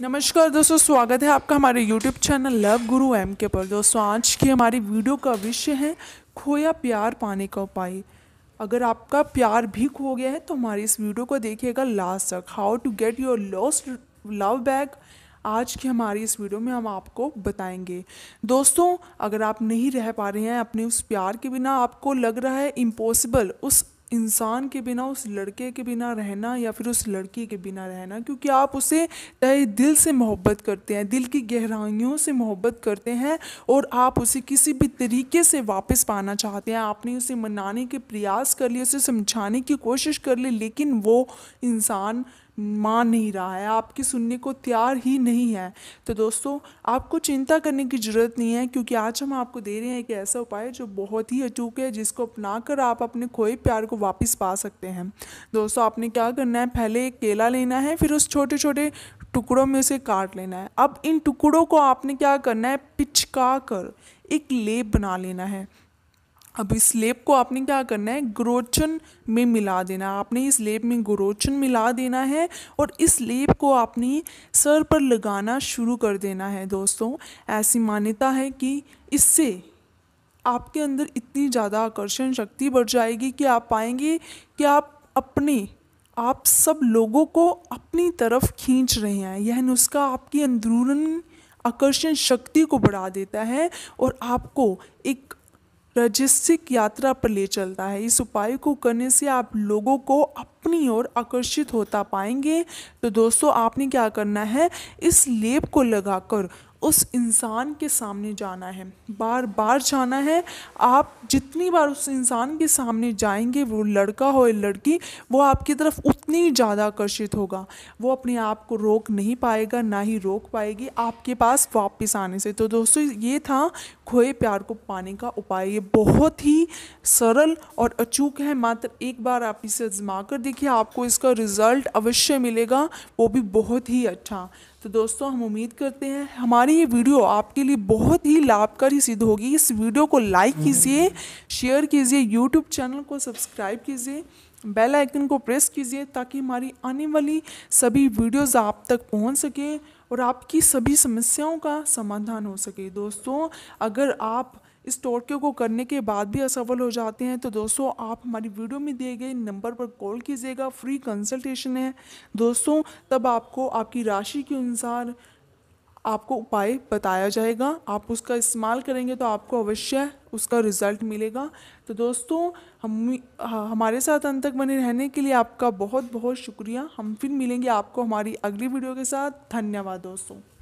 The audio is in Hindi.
नमस्कार दोस्तों स्वागत है आपका हमारे YouTube channel love guru M K पर दोस्तों आज की हमारी वीडियो का विषय है खोया प्यार पाने का उपाय अगर आपका प्यार भी खो गया है तो हमारी इस वीडियो को देखिएगा लास्ट तक how to get your lost love back आज की हमारी इस वीडियो में हम आपको बताएंगे दोस्तों अगर आप नहीं रह पा रहे हैं अपने उस प्यार के बिना आपको लग रहा है इम्पॉसिबल उस इंसान के बिना उस लड़के के बिना रहना या फिर उस लड़की के बिना रहना क्योंकि आप उसे तय दिल से मोहब्बत करते हैं दिल की गहराइयों से मोहब्बत करते हैं और आप उसे किसी भी तरीके से वापस पाना चाहते हैं आपने उसे मनाने के प्रयास कर लिए उसे समझाने की कोशिश कर ली लेकिन वो इंसान मान नहीं रहा है आपके सुनने को तैयार ही नहीं है तो दोस्तों आपको चिंता करने की ज़रूरत नहीं है क्योंकि आज हम आपको दे रहे हैं एक ऐसा उपाय जो बहुत ही अचूक है जिसको अपना कर आप अपने खोए प्यार को वापस पा सकते हैं दोस्तों आपने क्या करना है पहले एक केला लेना है फिर उस छोटे छोटे टुकड़ों में उसे काट लेना है अब इन टुकड़ों को आपने क्या करना है पिचका कर एक लेप बना लेना है अब इस लेप को आपने क्या करना है ग्रोचन में मिला देना आपने इस लेप में ग्रोचन मिला देना है और इस लेप को आपने सर पर लगाना शुरू कर देना है दोस्तों ऐसी मान्यता है कि इससे आपके अंदर इतनी ज़्यादा आकर्षण शक्ति बढ़ जाएगी कि आप पाएंगे कि आप अपने आप सब लोगों को अपनी तरफ खींच रहे हैं यह नुस्खा आपकी अंदरूनी आकर्षण शक्ति को बढ़ा देता है और आपको एक रजिस्टिक यात्रा पर ले चलता है इस उपाय को करने से आप लोगों को अपनी ओर आकर्षित होता पाएंगे तो दोस्तों आपने क्या करना है इस लेप को लगाकर उस इंसान के सामने जाना है बार बार जाना है आप जितनी बार उस इंसान के सामने जाएंगे वो लड़का हो या लड़की वो आपकी तरफ उतनी ही ज़्यादा आकर्षित होगा वो अपने आप को रोक नहीं पाएगा ना ही रोक पाएगी आपके पास वापस आने से तो दोस्तों ये था खोए प्यार को पाने का उपाय ये बहुत ही सरल और अचूक है मात्र एक बार आप इसे आजमा कर देखिए आपको इसका रिज़ल्ट अवश्य मिलेगा वो भी बहुत ही अच्छा तो दोस्तों हम उम्मीद करते हैं हमारी ये वीडियो आपके लिए बहुत ही लाभकारी सिद्ध होगी इस वीडियो को लाइक कीजिए शेयर कीजिए यूट्यूब चैनल को सब्सक्राइब कीजिए बेल आइकन को प्रेस कीजिए ताकि हमारी आने वाली सभी वीडियोस आप तक पहुंच सके और आपकी सभी समस्याओं का समाधान हो सके दोस्तों अगर आप इस टोटके को करने के बाद भी असफल हो जाते हैं तो दोस्तों आप हमारी वीडियो में दिए गए नंबर पर कॉल कीजिएगा फ्री कंसल्टेशन है दोस्तों तब आपको आपकी राशि के अनुसार आपको उपाय बताया जाएगा आप उसका इस्तेमाल करेंगे तो आपको अवश्य उसका रिज़ल्ट मिलेगा तो दोस्तों हम हमारे साथ अंत तक बने रहने के लिए आपका बहुत बहुत शुक्रिया हम फिर मिलेंगे आपको हमारी अगली वीडियो के साथ धन्यवाद दोस्तों